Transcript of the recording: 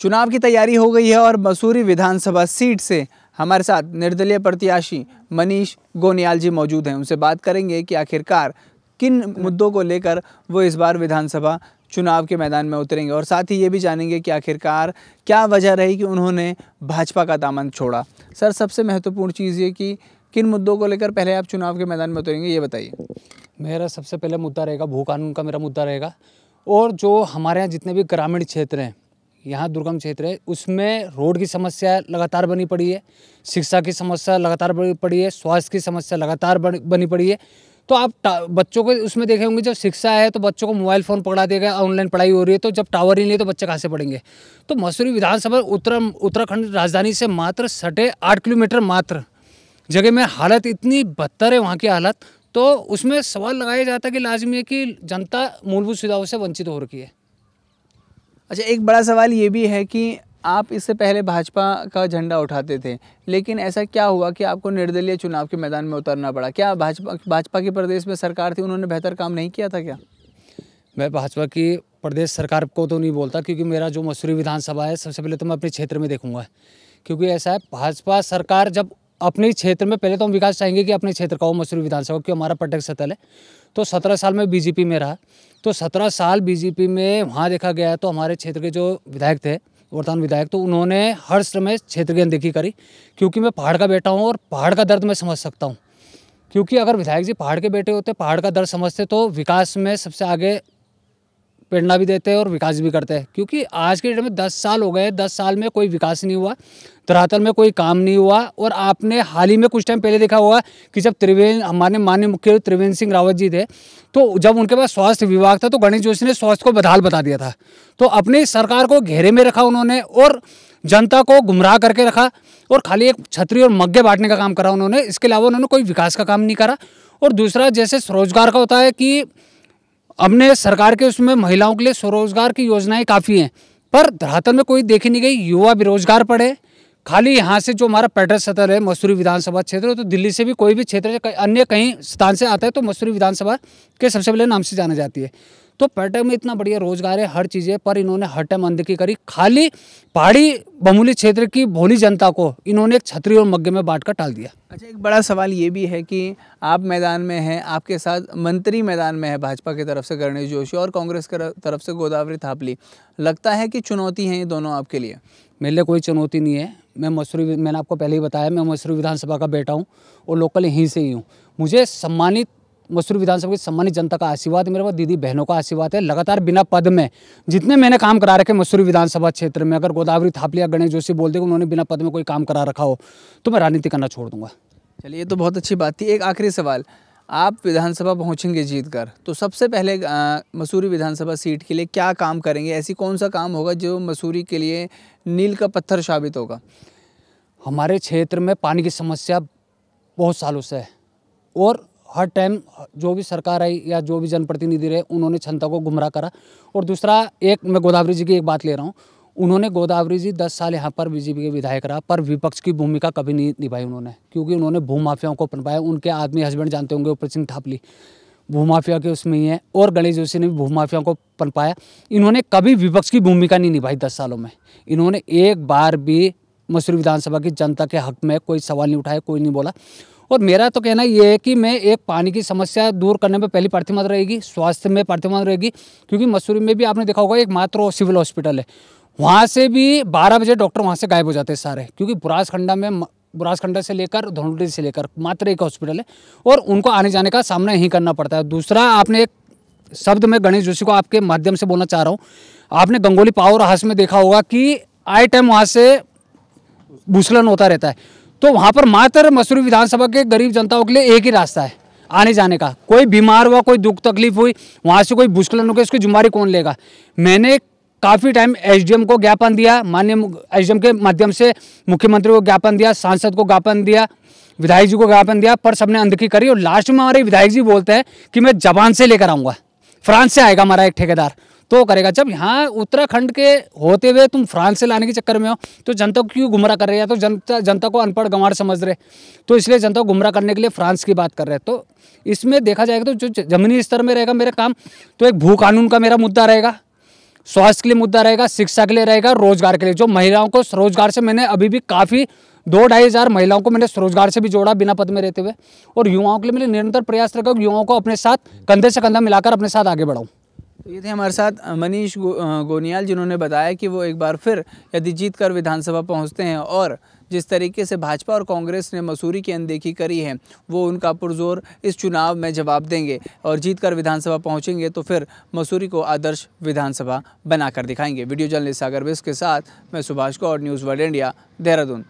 चुनाव की तैयारी हो गई है और मसूरी विधानसभा सीट से हमारे साथ निर्दलीय प्रत्याशी मनीष गोनियाल जी मौजूद हैं उनसे बात करेंगे कि आखिरकार किन मुद्दों को लेकर वो इस बार विधानसभा चुनाव के मैदान में उतरेंगे और साथ ही ये भी जानेंगे कि आखिरकार क्या वजह रही कि उन्होंने भाजपा का दामन छोड़ा सर सबसे महत्वपूर्ण चीज़ ये कि किन मुद्दों को लेकर पहले आप चुनाव के मैदान में उतरेंगे ये बताइए मेरा सबसे पहले मुद्दा रहेगा भू कानून का मेरा मुद्दा रहेगा और जो हमारे यहाँ जितने भी ग्रामीण क्षेत्र हैं यहाँ दुर्गम क्षेत्र है उसमें रोड की समस्या लगातार बनी पड़ी है शिक्षा की समस्या लगातार बनी पड़ी है स्वास्थ्य की समस्या लगातार बनी पड़ी है तो आप बच्चों को उसमें देखे होंगे जब शिक्षा है तो बच्चों को मोबाइल फ़ोन पकड़ा देगा ऑनलाइन पढ़ाई हो रही है तो जब टावर ही नहीं है तो बच्चे कहाँ से पढ़ेंगे तो मसूरी विधानसभा उत्तर उत्तराखंड राजधानी से मात्र सटे आठ किलोमीटर मात्र जगह में हालत इतनी बदतर है वहाँ की हालत तो उसमें सवाल लगाया जाता है कि लाजमी है कि जनता मूलभूत सुविधाओं से वंचित हो रखी है अच्छा एक बड़ा सवाल ये भी है कि आप इससे पहले भाजपा का झंडा उठाते थे लेकिन ऐसा क्या हुआ कि आपको निर्दलीय चुनाव के मैदान में उतरना पड़ा क्या भाजपा भाजपा की प्रदेश में सरकार थी उन्होंने बेहतर काम नहीं किया था क्या मैं भाजपा की प्रदेश सरकार को तो नहीं बोलता क्योंकि मेरा जो मसूरी विधानसभा है सबसे पहले तो मैं अपने क्षेत्र में देखूँगा क्योंकि ऐसा है भाजपा सरकार जब अपने क्षेत्र में पहले तो हम विकास चाहेंगे कि अपने क्षेत्र का हो मसूरी विधानसभा क्यों हमारा पटक सतल है तो सत्रह साल में बीजेपी में रहा तो सत्रह साल बीजेपी में वहाँ देखा गया तो हमारे क्षेत्र के जो विधायक थे वर्तमान विधायक तो उन्होंने हर समय क्षेत्र की अनदेखी करी क्योंकि मैं पहाड़ का बेटा हूँ और पहाड़ का दर्द मैं समझ सकता हूँ क्योंकि अगर विधायक जी पहाड़ के बेटे होते पहाड़ का दर्द समझते तो विकास में सबसे आगे प्रेरणा भी देते हैं और विकास भी करते हैं क्योंकि आज के डेट में दस साल हो गए दस साल में कोई विकास नहीं हुआ धरातल में कोई काम नहीं हुआ और आपने हाल ही में कुछ टाइम पहले देखा होगा कि जब त्रिवेंद्र हमारे माननीय मुख्यमंत्री त्रिवेंद्र सिंह रावत जी थे तो जब उनके पास स्वास्थ्य विभाग था तो गणेश जोशी ने स्वास्थ्य को बदहाल बता दिया था तो अपनी सरकार को घेरे में रखा उन्होंने और जनता को गुमराह करके रखा और खाली एक छतरी और मग्गे बांटने का काम करा उन्होंने इसके अलावा उन्होंने कोई विकास का काम नहीं करा और दूसरा जैसे स्वरोजगार का होता है कि हमने सरकार के उसमें महिलाओं के लिए स्वरोजगार की योजनाएं काफ़ी हैं पर धरातल में कोई देखी नहीं गई युवा बेरोजगार पड़े खाली यहाँ से जो हमारा पैटर्न सतर है मसूरी विधानसभा क्षेत्र तो दिल्ली से भी कोई भी क्षेत्र अन्य कहीं स्थान से आता है तो मसूरी विधानसभा के सबसे पहले नाम से जाना जाती है तो पर्यटक में इतना बढ़िया रोजगार है हर चीज़ है पर इन्होंने अनदेखी करी खाली पहाड़ी बमूली क्षेत्र की भोली जनता को इन्होंने एक छतरी और मग्गे में बांट कर टाल दिया अच्छा एक बड़ा सवाल ये भी है कि आप मैदान में हैं आपके साथ मंत्री मैदान में है भाजपा की तरफ से गणेश जोशी और कांग्रेस की तरफ से गोदावरी थापली लगता है कि चुनौती है ये दोनों आपके लिए मेरे लिए कोई चुनौती नहीं है मैं मसूरी मैंने आपको पहले ही बताया मैं मसूरी विधानसभा का बेटा हूँ और लोकल यहीं से ही हूँ मुझे सम्मानित मसूरी विधानसभा की सम्मानित जनता का आशीर्वाद मेरे पास दीदी बहनों का आशीर्वाद है लगातार बिना पद में जितने मैंने काम करा रखे मसूरी विधानसभा क्षेत्र में अगर गोदावरी थापलिया गणेश जोशी बोल उन्होंने बिना पद में कोई काम करा रखा हो तो मैं राजनीति करना छोड़ दूंगा चलिए ये तो बहुत अच्छी बात थी एक आखिरी सवाल आप विधानसभा पहुंचेंगे जीत कर तो सबसे पहले मसूरी विधानसभा सीट के लिए क्या काम करेंगे ऐसी कौन सा काम होगा जो मसूरी के लिए नील का पत्थर साबित होगा हमारे क्षेत्र में पानी की समस्या बहुत सालों से है और हर टाइम जो भी सरकार आई या जो भी जनप्रतिनिधि रहे उन्होंने क्षमता को गुमराह करा और दूसरा एक मैं गोदावरी जी की एक बात ले रहा हूँ उन्होंने गोदावरी जी दस साल यहाँ पर बीजेपी के विधायक रहा पर विपक्ष की भूमिका कभी नहीं निभाई उन्होंने क्योंकि उन्होंने भूमाफियाओं को पनपाया उनके आदमी हस्बैंड जानते होंगे ऊपर सिंह थापली भूमाफिया के उसमें ही है और गणेश जोशी ने भी भूमाफियाओं को पनपाया इन्होंने कभी विपक्ष की भूमिका नहीं निभाई दस सालों में इन्होंने एक बार भी मसूरी विधानसभा की जनता के हक में कोई सवाल नहीं उठाया कोई नहीं बोला और मेरा तो कहना ये है कि मैं एक पानी की समस्या दूर करने में पहली प्रतिमा रहेगी स्वास्थ्य में प्रतिमा रहेगी क्योंकि मसूरी में भी आपने देखा होगा एक मात्र सिविल हॉस्पिटल है वहाँ से भी बारह बजे डॉक्टर वहाँ से गायब हो जाते हैं सारे क्योंकि बुरासखंडा में बुरासखंडा से लेकर धनोडी से लेकर मात्र एक हॉस्पिटल है और उनको आने जाने का सामना ही करना पड़ता है दूसरा आपने एक शब्द में गणेश जोशी को आपके माध्यम से बोलना चाह रहा हूँ आपने गंगोली पावर हाउस में देखा होगा कि आए टाइम वहाँ से भूसलन होता रहता है तो वहाँ पर मात्र मसूरी विधानसभा के गरीब जनताओं के लिए एक ही रास्ता है आने जाने का कोई बीमार हुआ कोई दुख तकलीफ हुई वहाँ से कोई भूस्खलन हो गया जुम्मारी कौन लेगा मैंने काफ़ी टाइम एसडीएम को ज्ञापन दिया माननीय एसडीएम के माध्यम से मुख्यमंत्री को ज्ञापन दिया सांसद को ज्ञापन दिया विधायक जी को ज्ञापन दिया पर सबने अनदेखी करी और लास्ट में हमारे विधायक जी बोलते हैं कि मैं जापान से लेकर आऊँगा फ्रांस से आएगा हमारा एक ठेकेदार तो करेगा जब यहाँ उत्तराखंड के होते हुए तुम फ्रांस से लाने के चक्कर में हो तो जनता को क्यों गुमराह कर रहे हैं तो जनता जनता को अनपढ़ गंवार समझ रहे तो इसलिए जनता को गुमराह करने के लिए फ्रांस की बात कर रहे हैं तो इसमें देखा जाएगा तो जो जमीनी स्तर में रहेगा मेरा काम तो एक भू कानून का मेरा मुद्दा रहेगा स्वास्थ्य के लिए मुद्दा रहेगा शिक्षा के लिए रहेगा रोजगार के लिए जो महिलाओं को स्वरोजगार से मैंने अभी भी काफ़ी दो ढाई हज़ार महिलाओं को मैंने स्वरोजगार से भी जोड़ा बिना पद में रहते हुए और युवाओं के लिए मैंने निरंतर प्रयास रखा युवाओं को अपने साथ कंधे से कंधा मिलाकर अपने साथ आगे बढ़ाऊँ तो ये थे हमारे साथ मनीष गो, गोनियाल जिन्होंने बताया कि वो एक बार फिर यदि जीत कर विधानसभा पहुंचते हैं और जिस तरीके से भाजपा और कांग्रेस ने मसूरी की अनदेखी करी है वो उनका पुरजोर इस चुनाव में जवाब देंगे और जीत कर विधानसभा पहुँचेंगे तो फिर मसूरी को आदर्श विधानसभा बनाकर दिखाएंगे वीडियो जर्नलिस्ट सागर बिस के साथ मैं Subhash Kaur news world India Dehradun